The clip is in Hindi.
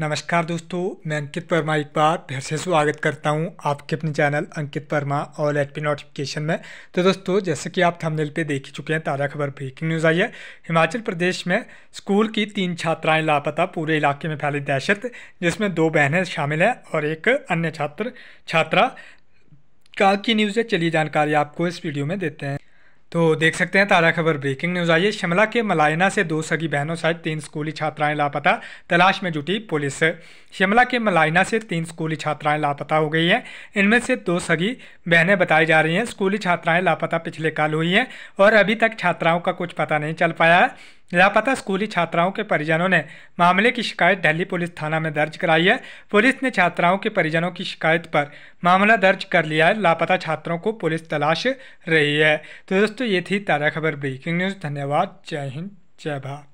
नमस्कार दोस्तों मैं अंकित वर्मा एक बार फिर से स्वागत करता हूं आपके अपने चैनल अंकित वर्मा और एट पी नोटिफिकेशन में तो दोस्तों जैसे कि आप थंबनेल पे देख ही चुके हैं ताज़ा खबर ब्रेकिंग न्यूज़ आई है हिमाचल प्रदेश में स्कूल की तीन छात्राएं लापता पूरे इलाके में फैली दहशत जिसमें दो बहनें शामिल हैं और एक अन्य छात्र छात्रा का की न्यूज़ है चलिए जानकारी आपको इस वीडियो में देते हैं तो देख सकते हैं ताज़ा खबर ब्रेकिंग न्यूज़ आई है शिमला के मलायना से दो सगी बहनों सहित तीन स्कूली छात्राएं लापता तलाश में जुटी पुलिस शिमला के मलायना से तीन स्कूली छात्राएं लापता हो गई हैं इनमें से दो सगी बहनें बताई जा रही हैं स्कूली छात्राएं लापता पिछले काल हुई हैं और अभी तक छात्राओं का कुछ पता नहीं चल पाया है लापता स्कूली छात्राओं के परिजनों ने मामले की शिकायत दिल्ली पुलिस थाना में दर्ज कराई है पुलिस ने छात्राओं के परिजनों की शिकायत पर मामला दर्ज कर लिया है लापता छात्रों को पुलिस तलाश रही है तो दोस्तों ये थी ताज़ा खबर ब्रेकिंग न्यूज़ धन्यवाद जय हिंद जय भारत